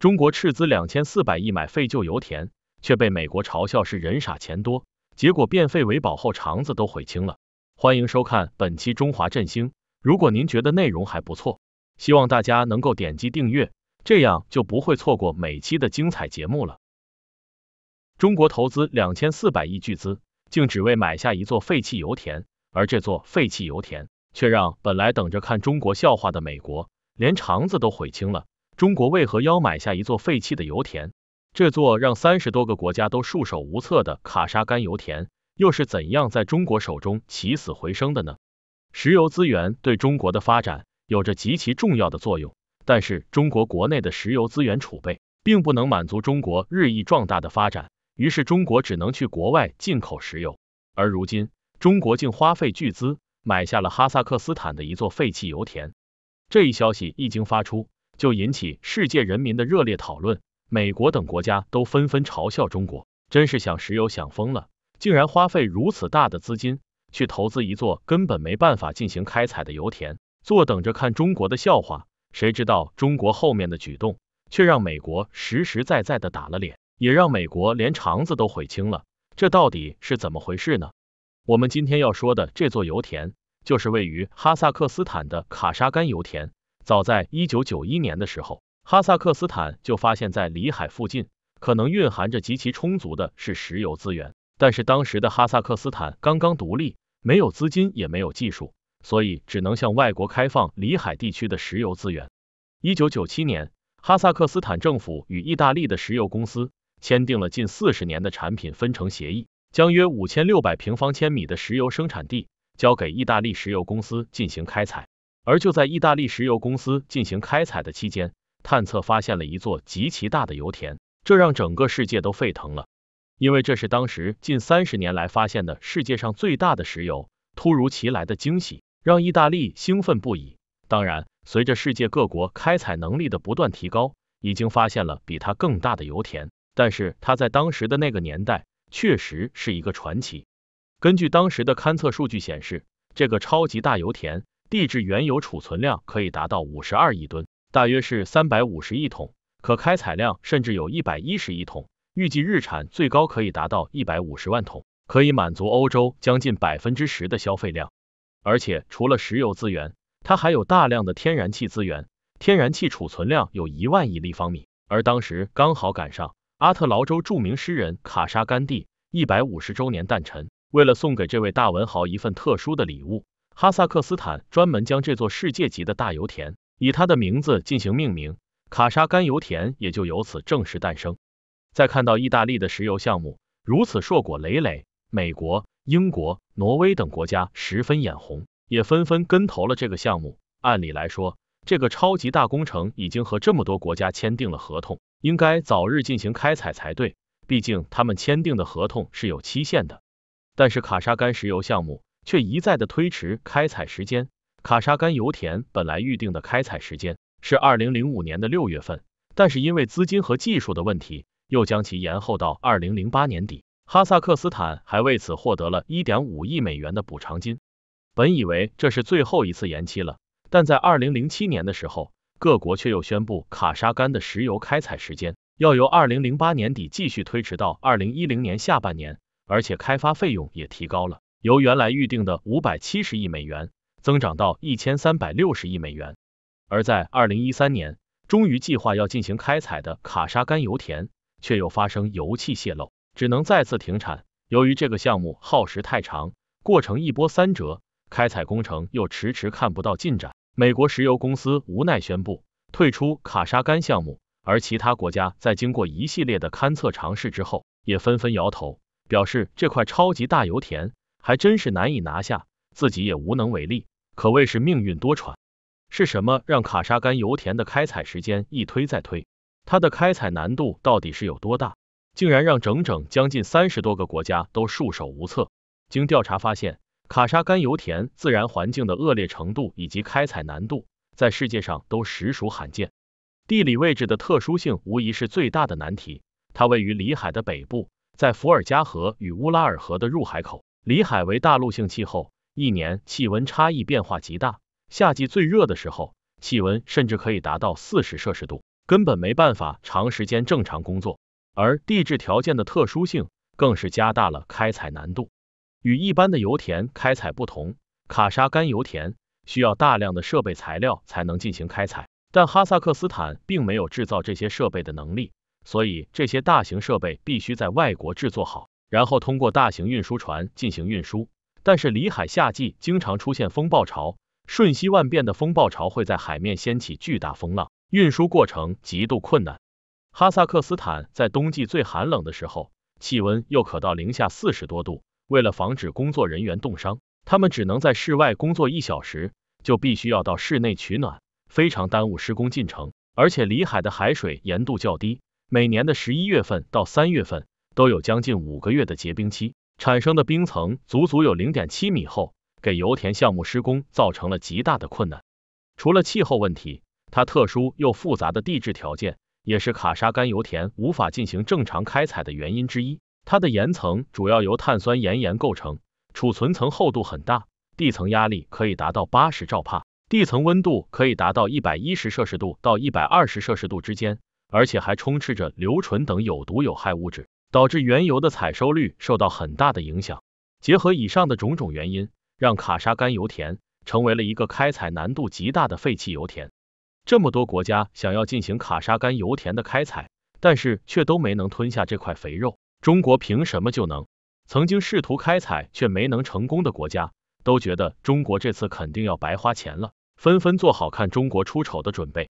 中国斥资两千四百亿买废旧油田，却被美国嘲笑是人傻钱多，结果变废为宝后肠子都悔青了。欢迎收看本期《中华振兴》。如果您觉得内容还不错，希望大家能够点击订阅，这样就不会错过每期的精彩节目了。中国投资两千四百亿巨资，竟只为买下一座废弃油田，而这座废弃油田却让本来等着看中国笑话的美国，连肠子都悔青了。中国为何要买下一座废弃的油田？这座让三十多个国家都束手无策的卡沙甘油田，又是怎样在中国手中起死回生的呢？石油资源对中国的发展有着极其重要的作用，但是中国国内的石油资源储备并不能满足中国日益壮大的发展，于是中国只能去国外进口石油。而如今，中国竟花费巨资买下了哈萨克斯坦的一座废弃油田。这一消息一经发出，就引起世界人民的热烈讨论，美国等国家都纷纷嘲笑中国，真是想石油想疯了，竟然花费如此大的资金去投资一座根本没办法进行开采的油田，坐等着看中国的笑话。谁知道中国后面的举动，却让美国实实在在的打了脸，也让美国连肠子都悔青了。这到底是怎么回事呢？我们今天要说的这座油田，就是位于哈萨克斯坦的卡沙甘油田。早在一九九一年的时候，哈萨克斯坦就发现，在里海附近可能蕴含着极其充足的是石油资源。但是当时的哈萨克斯坦刚刚独立，没有资金，也没有技术，所以只能向外国开放里海地区的石油资源。一九九七年，哈萨克斯坦政府与意大利的石油公司签订了近四十年的产品分成协议，将约五千六百平方千米的石油生产地交给意大利石油公司进行开采。而就在意大利石油公司进行开采的期间，探测发现了一座极其大的油田，这让整个世界都沸腾了。因为这是当时近三十年来发现的世界上最大的石油，突如其来的惊喜让意大利兴奋不已。当然，随着世界各国开采能力的不断提高，已经发现了比它更大的油田。但是它在当时的那个年代确实是一个传奇。根据当时的勘测数据显示，这个超级大油田。地质原油储存量可以达到五十二亿吨，大约是三百五十亿桶，可开采量甚至有一百一十亿桶，预计日产最高可以达到一百五十万桶，可以满足欧洲将近百分之十的消费量。而且除了石油资源，它还有大量的天然气资源，天然气储存量有一万亿立方米。而当时刚好赶上阿特劳州著名诗人卡沙甘蒂一百五十周年诞辰，为了送给这位大文豪一份特殊的礼物。哈萨克斯坦专门将这座世界级的大油田以他的名字进行命名，卡沙甘油田也就由此正式诞生。在看到意大利的石油项目如此硕果累累，美国、英国、挪威等国家十分眼红，也纷纷跟投了这个项目。按理来说，这个超级大工程已经和这么多国家签订了合同，应该早日进行开采才对。毕竟他们签订的合同是有期限的。但是卡沙甘石油项目。却一再的推迟开采时间。卡沙甘油田本来预定的开采时间是二零零五年的六月份，但是因为资金和技术的问题，又将其延后到二零零八年底。哈萨克斯坦还为此获得了一点五亿美元的补偿金。本以为这是最后一次延期了，但在二零零七年的时候，各国却又宣布卡沙甘的石油开采时间要由二零零八年底继续推迟到二零一零年下半年，而且开发费用也提高了。由原来预定的五百七十亿美元增长到一千三百六十亿美元，而在二零一三年终于计划要进行开采的卡沙甘油田，却又发生油气泄漏，只能再次停产。由于这个项目耗时太长，过程一波三折，开采工程又迟迟看不到进展，美国石油公司无奈宣布退出卡沙甘项目，而其他国家在经过一系列的勘测尝试之后，也纷纷摇头，表示这块超级大油田。还真是难以拿下，自己也无能为力，可谓是命运多舛。是什么让卡沙甘油田的开采时间一推再推？它的开采难度到底是有多大？竟然让整整将近三十多个国家都束手无策。经调查发现，卡沙甘油田自然环境的恶劣程度以及开采难度在世界上都实属罕见。地理位置的特殊性无疑是最大的难题。它位于里海的北部，在伏尔加河与乌拉尔河的入海口。里海为大陆性气候，一年气温差异变化极大，夏季最热的时候，气温甚至可以达到四十摄氏度，根本没办法长时间正常工作。而地质条件的特殊性，更是加大了开采难度。与一般的油田开采不同，卡沙甘油田需要大量的设备材料才能进行开采，但哈萨克斯坦并没有制造这些设备的能力，所以这些大型设备必须在外国制作好。然后通过大型运输船进行运输，但是里海夏季经常出现风暴潮，瞬息万变的风暴潮会在海面掀起巨大风浪，运输过程极度困难。哈萨克斯坦在冬季最寒冷的时候，气温又可到零下四十多度，为了防止工作人员冻伤，他们只能在室外工作一小时，就必须要到室内取暖，非常耽误施工进程。而且里海的海水盐度较低，每年的十一月份到三月份。都有将近五个月的结冰期，产生的冰层足足有零点七米厚，给油田项目施工造成了极大的困难。除了气候问题，它特殊又复杂的地质条件也是卡沙干油田无法进行正常开采的原因之一。它的岩层主要由碳酸盐岩构成，储存层厚度很大，地层压力可以达到八十兆帕，地层温度可以达到一百一十摄氏度到一百二十摄氏度之间，而且还充斥着硫醇等有毒有害物质。导致原油的采收率受到很大的影响。结合以上的种种原因，让卡沙甘油田成为了一个开采难度极大的废弃油田。这么多国家想要进行卡沙甘油田的开采，但是却都没能吞下这块肥肉。中国凭什么就能？曾经试图开采却没能成功的国家都觉得中国这次肯定要白花钱了，纷纷做好看中国出丑的准备。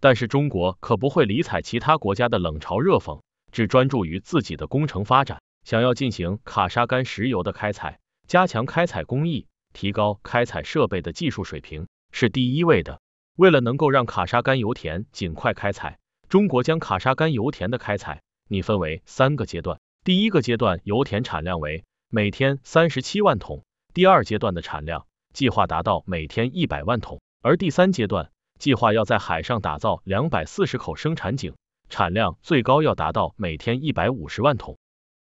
但是中国可不会理睬其他国家的冷嘲热讽。只专注于自己的工程发展，想要进行卡沙干石油的开采，加强开采工艺，提高开采设备的技术水平是第一位的。为了能够让卡沙干油田尽快开采，中国将卡沙干油田的开采拟分为三个阶段。第一个阶段油田产量为每天三十七万桶，第二阶段的产量计划达到每天一百万桶，而第三阶段计划要在海上打造两百四十口生产井。产量最高要达到每天一百五十万桶。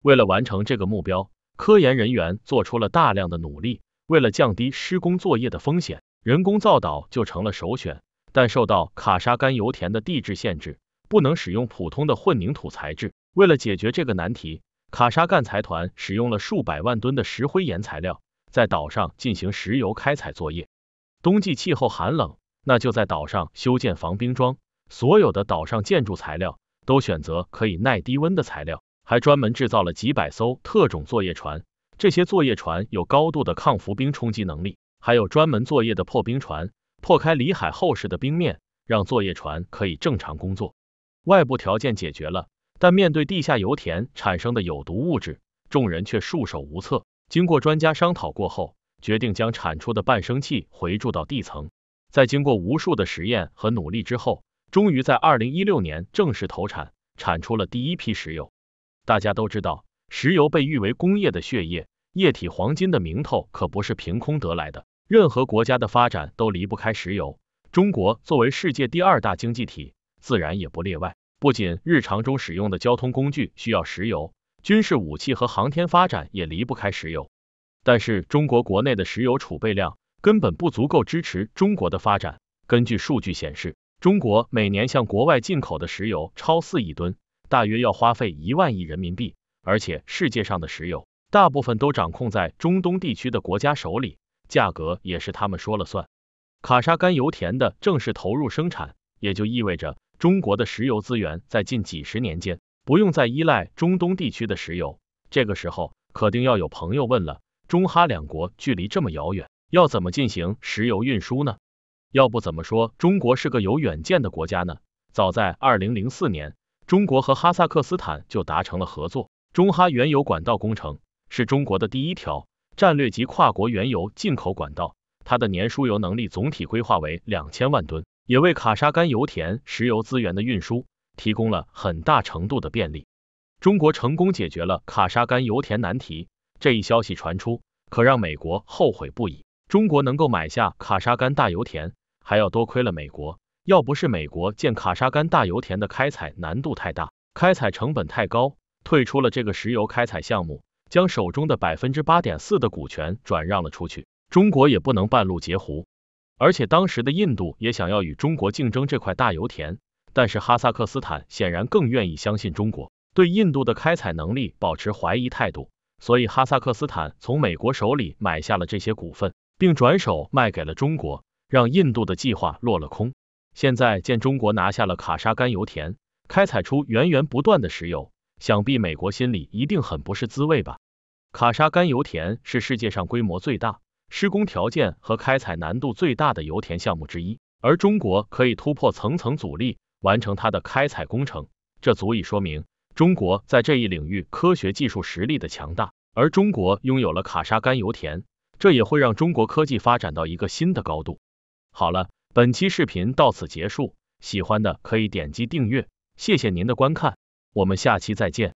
为了完成这个目标，科研人员做出了大量的努力。为了降低施工作业的风险，人工造岛就成了首选。但受到卡沙干油田的地质限制，不能使用普通的混凝土材质。为了解决这个难题，卡沙干财团使用了数百万吨的石灰岩材料，在岛上进行石油开采作业。冬季气候寒冷，那就在岛上修建防冰桩。所有的岛上建筑材料都选择可以耐低温的材料，还专门制造了几百艘特种作业船。这些作业船有高度的抗浮冰冲击能力，还有专门作业的破冰船，破开里海厚实的冰面，让作业船可以正常工作。外部条件解决了，但面对地下油田产生的有毒物质，众人却束手无策。经过专家商讨过后，决定将产出的伴生气回注到地层。在经过无数的实验和努力之后。终于在二零一六年正式投产，产出了第一批石油。大家都知道，石油被誉为工业的血液、液体黄金的名头可不是凭空得来的。任何国家的发展都离不开石油，中国作为世界第二大经济体，自然也不例外。不仅日常中使用的交通工具需要石油，军事武器和航天发展也离不开石油。但是，中国国内的石油储备量根本不足够支持中国的发展。根据数据显示。中国每年向国外进口的石油超四亿吨，大约要花费一万亿人民币。而且世界上的石油大部分都掌控在中东地区的国家手里，价格也是他们说了算。卡沙甘油田的正式投入生产，也就意味着中国的石油资源在近几十年间不用再依赖中东地区的石油。这个时候，肯定要有朋友问了：中哈两国距离这么遥远，要怎么进行石油运输呢？要不怎么说中国是个有远见的国家呢？早在二零零四年，中国和哈萨克斯坦就达成了合作，中哈原油管道工程是中国的第一条战略级跨国原油进口管道，它的年输油能力总体规划为两千万吨，也为卡沙甘油田石油资源的运输提供了很大程度的便利。中国成功解决了卡沙甘油田难题，这一消息传出，可让美国后悔不已。中国能够买下卡沙甘大油田。还要多亏了美国，要不是美国建卡沙干大油田的开采难度太大，开采成本太高，退出了这个石油开采项目，将手中的百分之八点四的股权转让了出去，中国也不能半路截胡。而且当时的印度也想要与中国竞争这块大油田，但是哈萨克斯坦显然更愿意相信中国，对印度的开采能力保持怀疑态度，所以哈萨克斯坦从美国手里买下了这些股份，并转手卖给了中国。让印度的计划落了空。现在见中国拿下了卡沙甘油田，开采出源源不断的石油，想必美国心里一定很不是滋味吧？卡沙甘油田是世界上规模最大、施工条件和开采难度最大的油田项目之一，而中国可以突破层层阻力完成它的开采工程，这足以说明中国在这一领域科学技术实力的强大。而中国拥有了卡沙甘油田，这也会让中国科技发展到一个新的高度。好了，本期视频到此结束。喜欢的可以点击订阅，谢谢您的观看，我们下期再见。